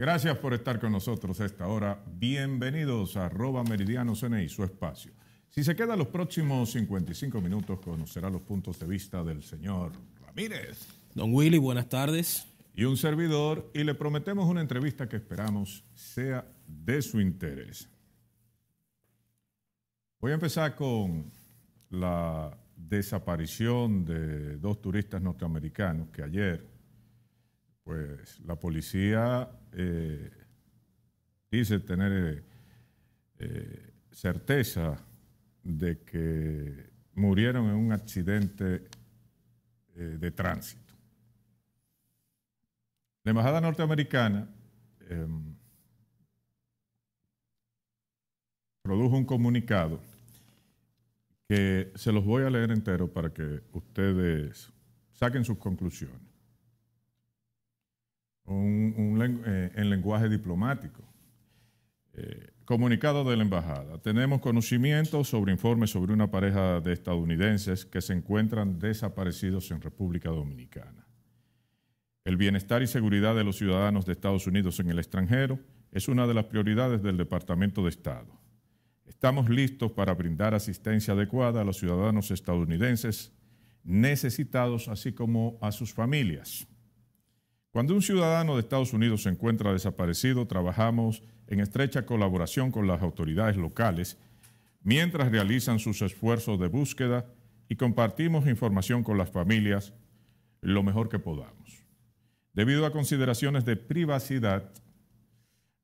Gracias por estar con nosotros a esta hora. Bienvenidos a arroba Meridiano CNI, su espacio. Si se queda los próximos 55 minutos, conocerá los puntos de vista del señor Ramírez. Don Willy, buenas tardes. Y un servidor, y le prometemos una entrevista que esperamos sea de su interés. Voy a empezar con la desaparición de dos turistas norteamericanos que ayer pues la policía eh, dice tener eh, eh, certeza de que murieron en un accidente de tránsito. La Embajada Norteamericana em, produjo un comunicado que se los voy a leer entero para que ustedes saquen sus conclusiones un, eh, en lenguaje diplomático. Eh, comunicado de la embajada. Tenemos conocimiento sobre informes sobre una pareja de estadounidenses que se encuentran desaparecidos en República Dominicana. El bienestar y seguridad de los ciudadanos de Estados Unidos en el extranjero es una de las prioridades del Departamento de Estado. Estamos listos para brindar asistencia adecuada a los ciudadanos estadounidenses necesitados, así como a sus familias. Cuando un ciudadano de Estados Unidos se encuentra desaparecido, trabajamos en estrecha colaboración con las autoridades locales mientras realizan sus esfuerzos de búsqueda y compartimos información con las familias lo mejor que podamos. Debido a consideraciones de privacidad,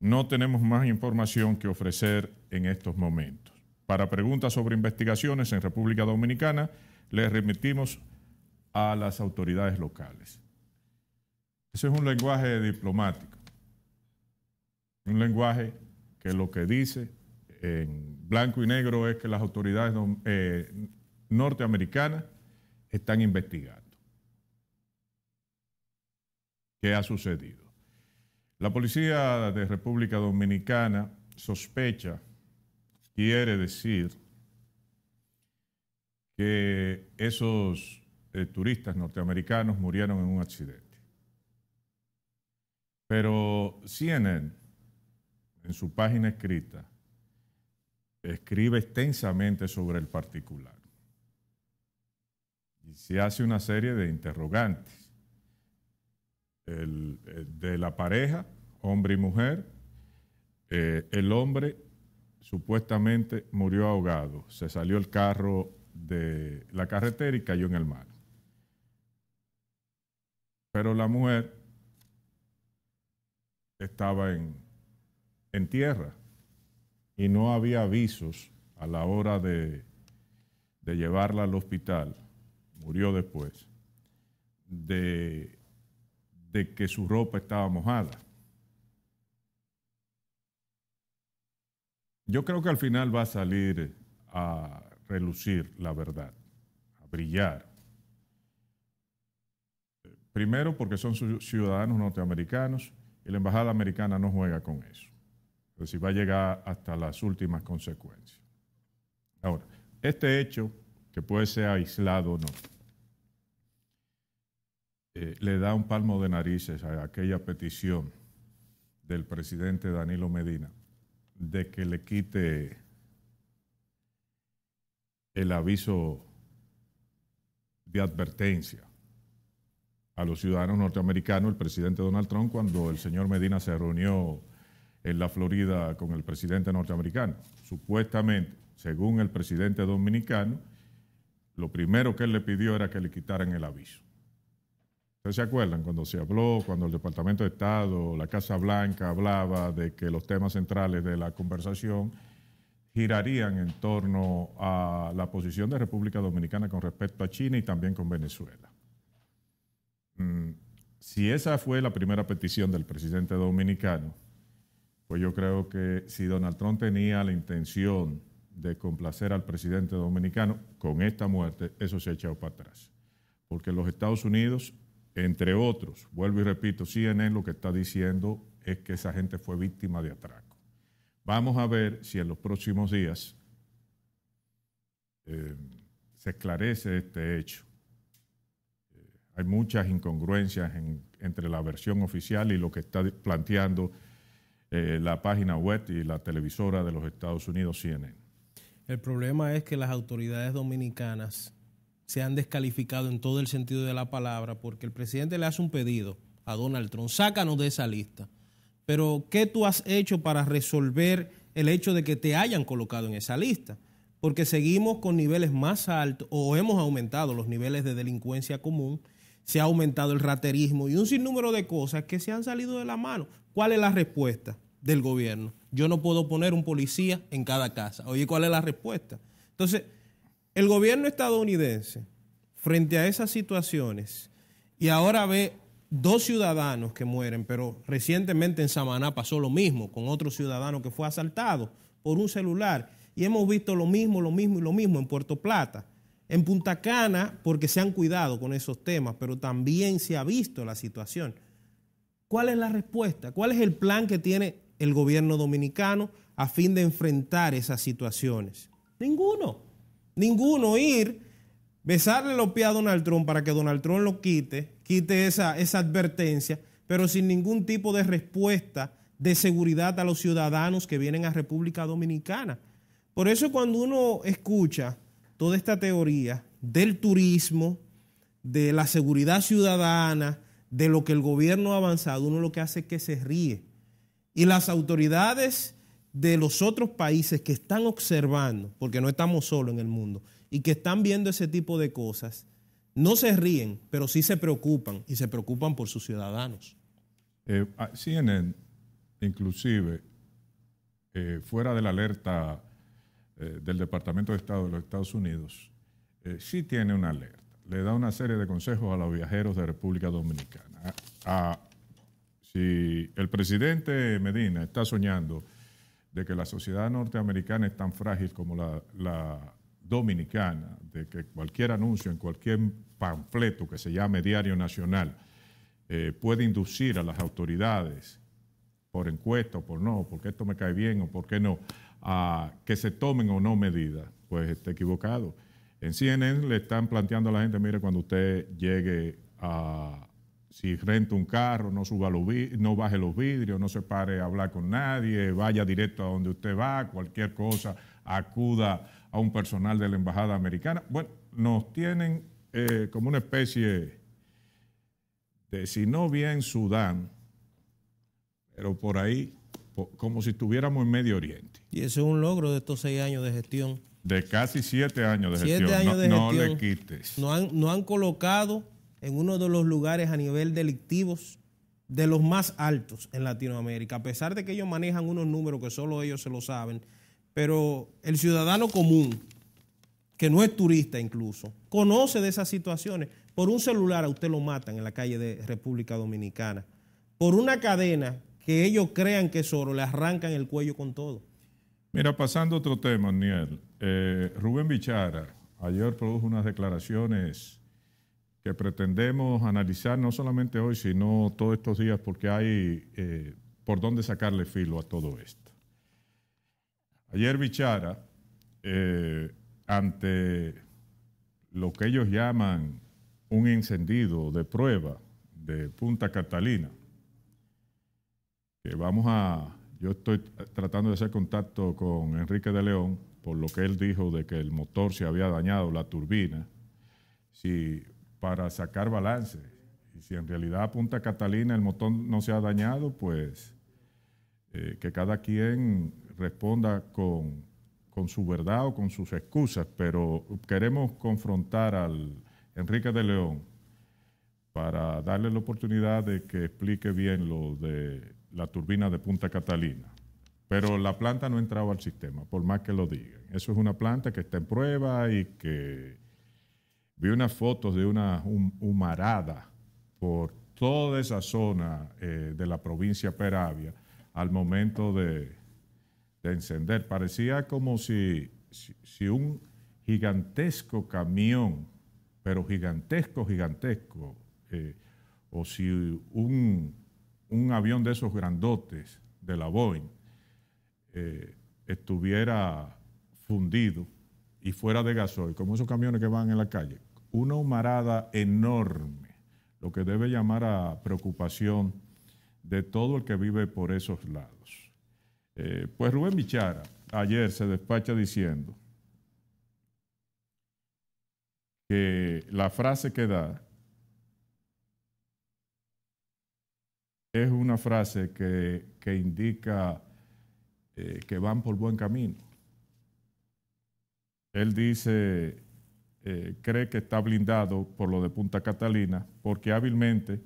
no tenemos más información que ofrecer en estos momentos. Para preguntas sobre investigaciones en República Dominicana, les remitimos a las autoridades locales. Ese es un lenguaje diplomático. Un lenguaje que lo que dice en blanco y negro es que las autoridades eh, norteamericanas están investigando qué ha sucedido. La policía de República Dominicana sospecha, quiere decir, que esos eh, turistas norteamericanos murieron en un accidente. Pero CNN, en su página escrita, escribe extensamente sobre el particular. Y se hace una serie de interrogantes. Eh, de la pareja, hombre y mujer, eh, el hombre supuestamente murió ahogado, se salió el carro de la carretera y cayó en el mar. Pero la mujer estaba en, tierra y no había avisos a la hora de, llevarla al hospital, murió después, de, de que su ropa estaba mojada. Yo creo que al final va a salir a relucir la verdad, a brillar. Primero porque son ciudadanos norteamericanos y la Embajada Americana no juega con eso. Es decir, va a llegar hasta las últimas consecuencias. Ahora, este hecho, que puede ser aislado o no, eh, le da un palmo de narices a aquella petición del presidente Danilo Medina de que le quite el aviso de advertencia a los ciudadanos norteamericanos, el presidente Donald Trump, cuando el señor Medina se reunió en la Florida con el presidente norteamericano. Supuestamente, según el presidente dominicano, lo primero que él le pidió era que le quitaran el aviso. ¿Ustedes se acuerdan cuando se habló, cuando el Departamento de Estado, la Casa Blanca hablaba de que los temas centrales de la conversación girarían en torno a la posición de República Dominicana con respecto a China y también con Venezuela? Mm, si esa fue la primera petición del presidente dominicano, pues yo creo que si Donald Trump tenía la intención de complacer al presidente dominicano, con esta muerte eso se ha echado para atrás. Porque los Estados Unidos, entre otros, vuelvo y repito, CNN lo que está diciendo es que esa gente fue víctima de atraco. Vamos a ver si en los próximos días eh, se esclarece este hecho hay muchas incongruencias entre la versión oficial y lo que está planteando eh, la página web y la televisora de los Estados Unidos, CNN. El problema es que las autoridades dominicanas se han descalificado en todo el sentido de la palabra porque el presidente le hace un pedido a Donald Trump, sácanos de esa lista. Pero, ¿qué tú has hecho para resolver el hecho de que te hayan colocado en esa lista? Porque seguimos con niveles más altos o hemos aumentado los niveles de delincuencia común se ha aumentado el raterismo y un sinnúmero de cosas que se han salido de la mano. ¿Cuál es la respuesta del gobierno? Yo no puedo poner un policía en cada casa. Oye, ¿cuál es la respuesta? Entonces, el gobierno estadounidense, frente a esas situaciones, y ahora ve dos ciudadanos que mueren, pero recientemente en Samaná pasó lo mismo con otro ciudadano que fue asaltado por un celular. Y hemos visto lo mismo, lo mismo y lo mismo en Puerto Plata. En Punta Cana, porque se han cuidado con esos temas, pero también se ha visto la situación. ¿Cuál es la respuesta? ¿Cuál es el plan que tiene el gobierno dominicano a fin de enfrentar esas situaciones? Ninguno. Ninguno ir, besarle los pies a Donald Trump para que Donald Trump lo quite, quite esa, esa advertencia, pero sin ningún tipo de respuesta de seguridad a los ciudadanos que vienen a República Dominicana. Por eso cuando uno escucha toda esta teoría del turismo, de la seguridad ciudadana, de lo que el gobierno ha avanzado, uno lo que hace es que se ríe. Y las autoridades de los otros países que están observando, porque no estamos solos en el mundo, y que están viendo ese tipo de cosas, no se ríen, pero sí se preocupan, y se preocupan por sus ciudadanos. Eh, ah, CNN, inclusive, eh, fuera de la alerta eh, del Departamento de Estado de los Estados Unidos, eh, sí tiene una alerta. Le da una serie de consejos a los viajeros de República Dominicana. Ah, ah, si el presidente Medina está soñando de que la sociedad norteamericana es tan frágil como la, dominicana, de que cualquier anuncio en cualquier panfleto que se llame Diario Nacional eh, puede inducir a las autoridades por encuesta o por no, porque esto me cae bien o por qué no, a que se tomen o no medidas, pues está equivocado. En CNN le están planteando a la gente, mire, cuando usted llegue a, si renta un carro, no, suba los no baje los vidrios, no se pare a hablar con nadie, vaya directo a donde usted va, cualquier cosa, acuda a un personal de la Embajada Americana. Bueno, nos tienen eh, como una especie de, si no bien Sudán, pero por ahí, como si estuviéramos en Medio Oriente. Y eso es un logro de estos seis años de gestión. De casi siete años de siete Años de gestión. no, le quites. No han, han colocado en uno de los lugares a nivel delictivos de los más altos en Latinoamérica, a pesar de que ellos manejan unos números que solo ellos se lo saben, pero el ciudadano común, que no es turista incluso, conoce de esas situaciones. Por un celular a usted lo matan en la calle de República Dominicana. Por una cadena que ellos crean que es oro, le arrancan el cuello con todo. Mira, pasando a otro tema, Daniel, eh, Rubén Bichara ayer produjo unas declaraciones que pretendemos analizar no solamente hoy, sino todos estos días, porque hay eh, por dónde sacarle filo a todo esto. Ayer Bichara, eh, ante lo que ellos llaman un encendido de prueba de Punta Catalina, vamos a, yo estoy tratando de hacer contacto con Enrique de León por lo que él dijo de que el motor se había dañado, la turbina, si, para sacar balance. Y si en realidad apunta Catalina el motor no se ha dañado, pues eh, que cada quien responda con su verdad o con sus excusas, pero queremos confrontar al Enrique de León para darle la oportunidad de que explique bien lo de la turbina de Punta Catalina, pero la planta no entraba al sistema, por más que lo digan. Eso es una planta que está en prueba y que vi unas fotos de una humarada por toda esa zona eh, de la provincia Peravia al momento de, encender. Parecía como si, si, un gigantesco camión, pero gigantesco, gigantesco, eh, o si un un avión de esos grandotes de la Boeing eh, estuviera fundido y fuera de gasoil, como esos camiones que van en la calle, una humarada enorme, lo que debe llamar a preocupación de todo el que vive por esos lados. Eh, pues Rubén Michara ayer se despacha diciendo que la frase que da es una frase que, indica eh, que van por buen camino. Él dice, eh, cree que está blindado por lo de Punta Catalina, porque hábilmente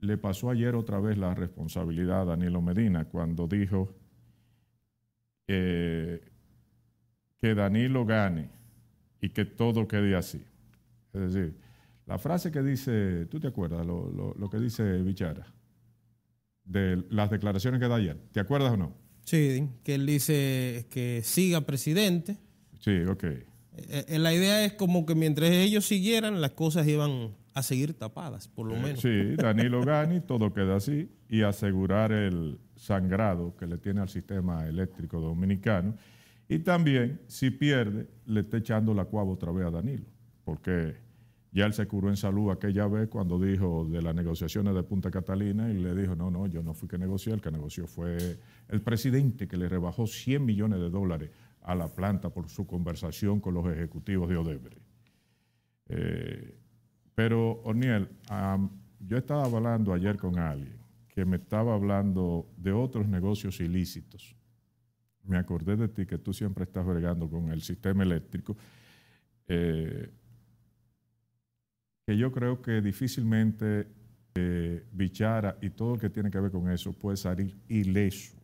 le pasó ayer otra vez la responsabilidad a Danilo Medina cuando dijo eh, que Danilo gane y que todo quede así. Es decir, la frase que dice, ¿tú te acuerdas lo, que dice Bichara? de las declaraciones que da ayer. ¿Te acuerdas o no? Sí, que él dice que siga presidente. Sí, ok. Eh, eh, la idea es como que mientras ellos siguieran, las cosas iban a seguir tapadas, por lo eh, menos. Sí, Danilo Gani, todo queda así, y asegurar el sangrado que le tiene al sistema eléctrico dominicano. Y también, si pierde, le está echando la cuava otra vez a Danilo, porque ya él se curó en salud aquella vez cuando dijo de las negociaciones de Punta Catalina y le dijo, no, no, yo no fui que negocié, el que negoció fue el presidente que le rebajó 100 millones de dólares a la planta por su conversación con los ejecutivos de Odebrecht. Eh, pero, Orniel, yo estaba hablando ayer con alguien que me estaba hablando de otros negocios ilícitos. Me acordé de ti que tú siempre estás bregando con el sistema eléctrico. Eh, yo creo que difícilmente eh, Bichara y todo lo que tiene que ver con eso puede salir ileso.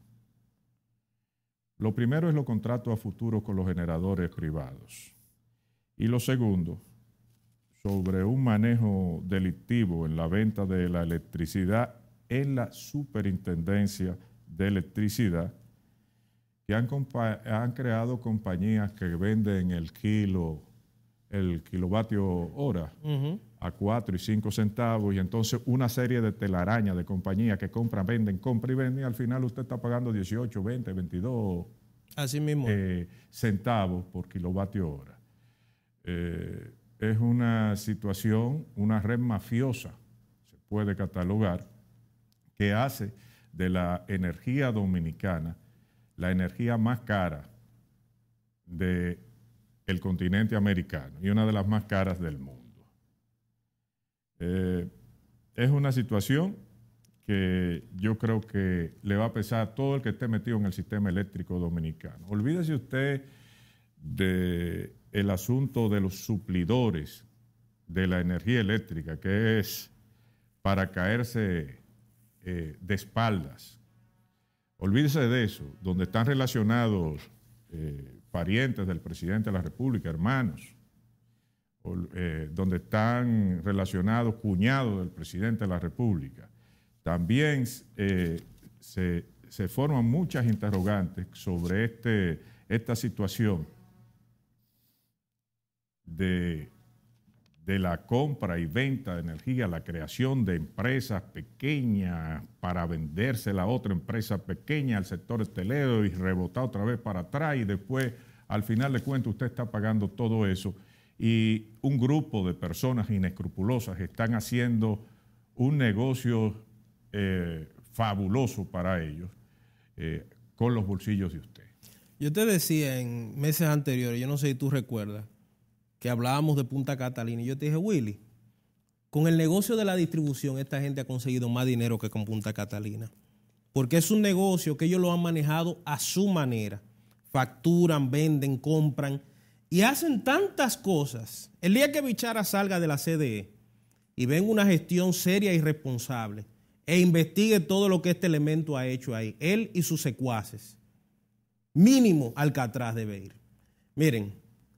Lo primero es los contratos a futuro con los generadores privados. Y lo segundo, sobre un manejo delictivo en la venta de la electricidad en la superintendencia de electricidad, que han, han creado compañías que venden el kilo el kilovatio hora a 4 y 5 centavos y entonces una serie de telarañas de compañía que compran, venden, compran y venden y al final usted está pagando 18, 20, 22 centavos por kilovatio hora. Eh, es una situación, una red mafiosa, se puede catalogar, que hace de la energía dominicana la energía más cara de el continente americano y una de las más caras del mundo. Eh, es una situación que yo creo que le va a pesar a todo el que esté metido en el sistema eléctrico dominicano. Olvídese usted del asunto de los suplidores de la energía eléctrica, que es para caerse eh, de espaldas. Olvídese de eso, donde están relacionados eh, parientes del presidente de la República, hermanos, eh, donde están relacionados cuñados del presidente de la República. También eh, se, se, forman muchas interrogantes sobre este, esta situación de de la compra y venta de energía, la creación de empresas pequeñas para venderse a otra empresa pequeña, al sector estelero y rebotar otra vez para atrás y después, al final de cuentas, usted está pagando todo eso. Y un grupo de personas inescrupulosas están haciendo un negocio eh, fabuloso para ellos eh, con los bolsillos de usted. Yo te decía en meses anteriores, yo no sé si tú recuerdas, que hablábamos de Punta Catalina, y yo te dije, Willy, con el negocio de la distribución esta gente ha conseguido más dinero que con Punta Catalina, porque es un negocio que ellos lo han manejado a su manera. Facturan, venden, compran y hacen tantas cosas. El día que Bichara salga de la CDE y venga una gestión seria y responsable e investigue todo lo que este elemento ha hecho ahí, él y sus secuaces, mínimo Alcatraz debe ir. Miren,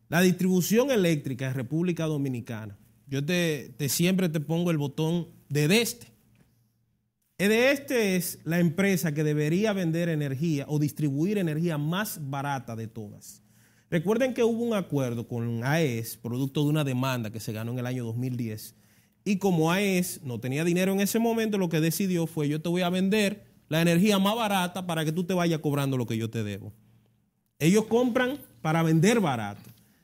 la distribución eléctrica en República Dominicana. Yo te, siempre te pongo el botón de este. este es la empresa que debería vender energía o distribuir energía más barata de todas. Recuerden que hubo un acuerdo con AES, producto de una demanda que se ganó en el año 2010. Y como AES no tenía dinero en ese momento, lo que decidió fue yo te voy a vender la energía más barata para que tú te vayas cobrando lo que yo te debo. Ellos compran para vender barato.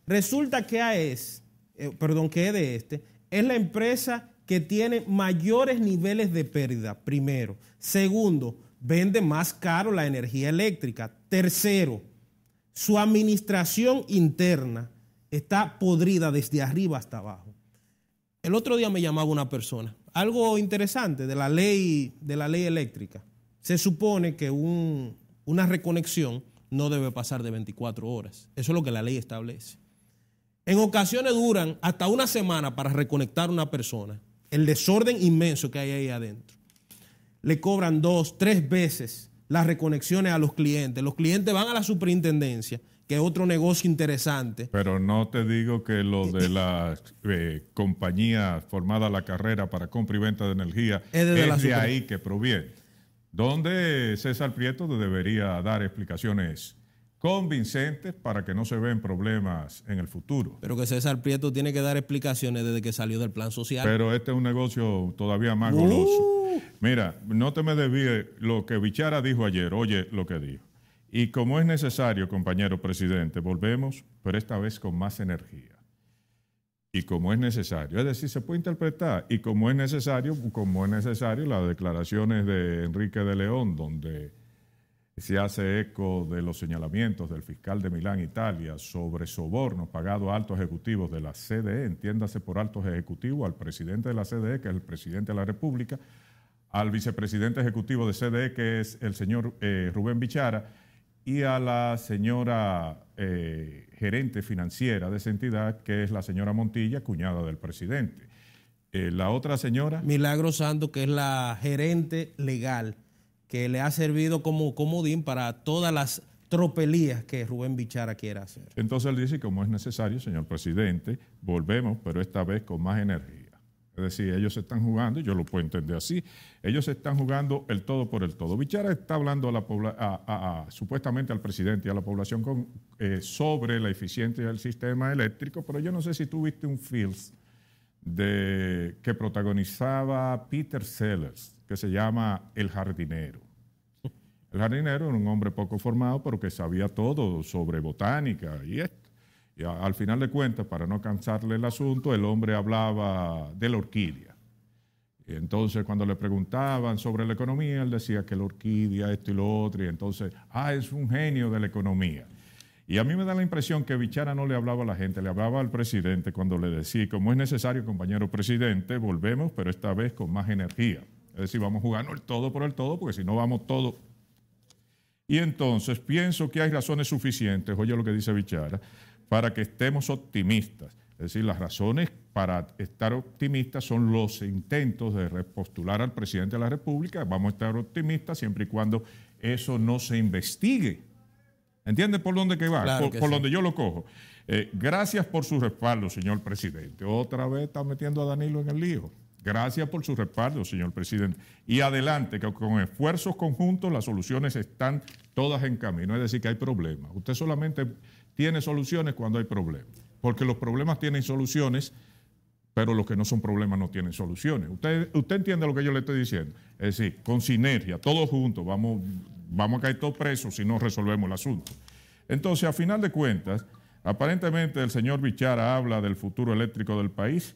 Resulta que AES, eh, perdón, que de e este, es la empresa que tiene mayores niveles de pérdida, primero. Segundo, vende más caro la energía eléctrica. Tercero, su administración interna está podrida desde arriba hasta abajo. El otro día me llamaba una persona, algo interesante de la ley, de la ley eléctrica. Se supone que una reconexión no debe pasar de 24 horas. Eso es lo que la ley establece. En ocasiones duran hasta una semana para reconectar a una persona. El desorden inmenso que hay ahí adentro. Le cobran dos, tres veces las reconexiones a los clientes. Los clientes van a la superintendencia, que es otro negocio interesante. Pero no te digo que lo de la eh, compañía formada la carrera para compra y venta de energía es, de, ahí que proviene. ¿Dónde César Prieto debería dar explicaciones convincentes para que no se vean problemas en el futuro. Pero que César Prieto tiene que dar explicaciones desde que salió del plan social. Pero este es un negocio todavía más goloso. Uh. Mira, no te me desvíe lo que Bichara dijo ayer, oye lo que dijo. Y como es necesario, compañero presidente, volvemos, pero esta vez con más energía. Y como es necesario, es decir, se puede interpretar, y como es necesario, como es necesario las declaraciones de Enrique de León, donde se hace eco de los señalamientos del fiscal de Milán, Italia, sobre sobornos pagados a altos ejecutivos de la CDE, entiéndase por altos ejecutivos al presidente de la CDE, que es el presidente de la República, al vicepresidente ejecutivo de CDE, que es el señor eh, Rubén Bichara, y a la señora eh, gerente financiera de esa entidad, que es la señora Montilla, cuñada del presidente. Eh, la otra señora... Milagro Santo, que es la gerente legal que le ha servido como comodín para todas las tropelías que Rubén Bichara quiera hacer. Entonces él dice, como es necesario, señor presidente, volvemos, pero esta vez con más energía. Es decir, ellos se están jugando, yo lo puedo entender así, ellos se están jugando el todo por el todo. Bichara está hablando supuestamente al presidente y a la población eh, sobre la eficiencia del sistema eléctrico, pero yo no sé si tuviste un film de, que protagonizaba Peter Sellers, que se llama El jardinero. El jardinero era un hombre poco formado, pero que sabía todo sobre botánica y esto. Y al final de cuentas, para no cansarle el asunto, el hombre hablaba de la orquídea. Y entonces, cuando le preguntaban sobre la economía, él decía que la orquídea, esto y lo otro. Y entonces, ah, es un genio de la economía. Y a mí me da la impresión que Bichara no le hablaba a la gente, le hablaba al presidente cuando le decía, como es necesario, compañero presidente, volvemos, pero esta vez con más energía. Es decir, vamos jugando el todo por el todo, porque si no vamos todo y entonces pienso que hay razones suficientes, oye lo que dice Bichara, para que estemos optimistas. Es decir, las razones para estar optimistas son los intentos de repostular al presidente de la República. Vamos a estar optimistas siempre y cuando eso no se investigue. ¿Entiendes por dónde que va? por, donde yo lo cojo. Eh, gracias por su respaldo, señor presidente. Otra vez está metiendo a Danilo en el lío. Gracias por su respaldo, señor presidente. Y adelante, que con esfuerzos conjuntos las soluciones están todas en camino. Es decir, que hay problemas. Usted solamente tiene soluciones cuando hay problemas. Porque los problemas tienen soluciones, pero los que no son problemas no tienen soluciones. Usted, entiende lo que yo le estoy diciendo. Es decir, con sinergia, todos juntos, vamos, vamos a caer todos presos si no resolvemos el asunto. Entonces, a final de cuentas, aparentemente el señor Bichara habla del futuro eléctrico del país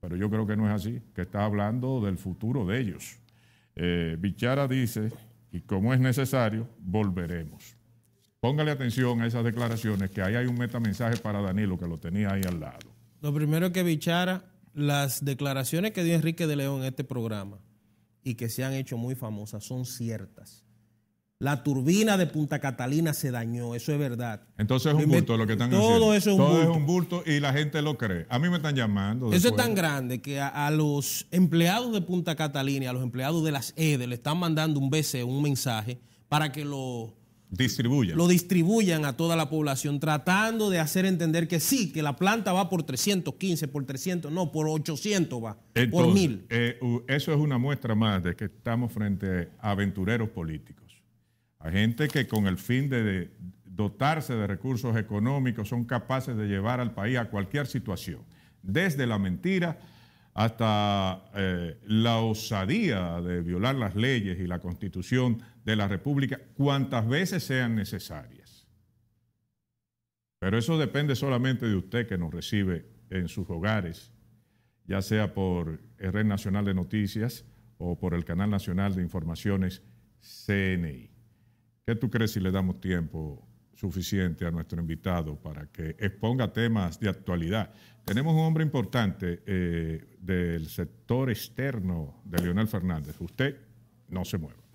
pero yo creo que no es así, que está hablando del futuro de ellos. Eh, Bichara dice, y como es necesario, volveremos. Póngale atención a esas declaraciones, que ahí hay un metamensaje para Danilo, que lo tenía ahí al lado. Lo primero que Bichara, las declaraciones que dio Enrique de León en este programa y que se han hecho muy famosas son ciertas. La turbina de Punta Catalina se dañó, eso es verdad. Entonces es un bulto lo que están todo Eso es un todo es un bulto y la gente lo cree. A mí me están llamando. Eso es tan grande que a, los empleados de Punta Catalina y a los empleados de las EDE e, le están mandando un BC, un mensaje, para que lo distribuyan. lo distribuyan a toda la población, tratando de hacer entender que sí, que la planta va por 315, por 300, no, por 800 va, por 1000. Eh, eso es una muestra más de que estamos frente a aventureros políticos a gente que con el fin de dotarse de recursos económicos son capaces de llevar al país a cualquier situación, desde la mentira hasta eh, la osadía de violar las leyes y la constitución de la República cuantas veces sean necesarias. Pero eso depende solamente de usted que nos recibe en sus hogares, ya sea por el Red Nacional de Noticias o por el Canal Nacional de Informaciones CNI. ¿Qué tú crees si le damos tiempo suficiente a nuestro invitado para que exponga temas de actualidad? Tenemos un hombre importante eh, del sector externo de Leonel Fernández. Usted no se mueva.